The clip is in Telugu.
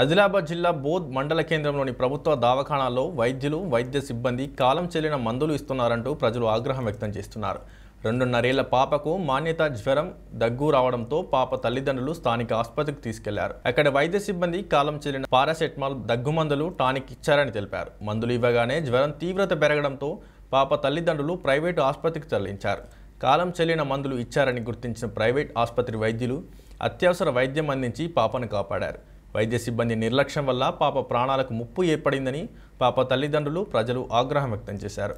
ఆదిలాబాద్ జిల్లా బోధ్ మండల కేంద్రంలోని ప్రభుత్వ దవాఖానాల్లో వైద్యులు వైద్య సిబ్బంది కాలం చెల్లిన మందులు ఇస్తున్నారంటూ ప్రజలు ఆగ్రహం వ్యక్తం చేస్తున్నారు రెండున్నరేళ్ల పాపకు మాన్యత జ్వరం దగ్గు రావడంతో పాప తల్లిదండ్రులు స్థానిక ఆసుపత్రికి తీసుకెళ్లారు అక్కడ వైద్య సిబ్బంది కాలం చెల్లిన పారాసెటమాల్ దగ్గు మందులు టానిక్ ఇచ్చారని తెలిపారు మందులు ఇవ్వగానే జ్వరం తీవ్రత పెరగడంతో పాప తల్లిదండ్రులు ప్రైవేటు ఆసుపత్రికి తరలించారు కాలం చెల్లిన మందులు ఇచ్చారని గుర్తించిన ప్రైవేట్ ఆసుపత్రి వైద్యులు అత్యవసర వైద్యం అందించి పాపను కాపాడారు వైద్య సిబ్బంది నిర్లక్ష్యం వల్ల పాప ప్రాణాలకు ముప్పు ఏర్పడిందని పాప తల్లిదండ్రులు ప్రజలు ఆగ్రహం వ్యక్తం చేశారు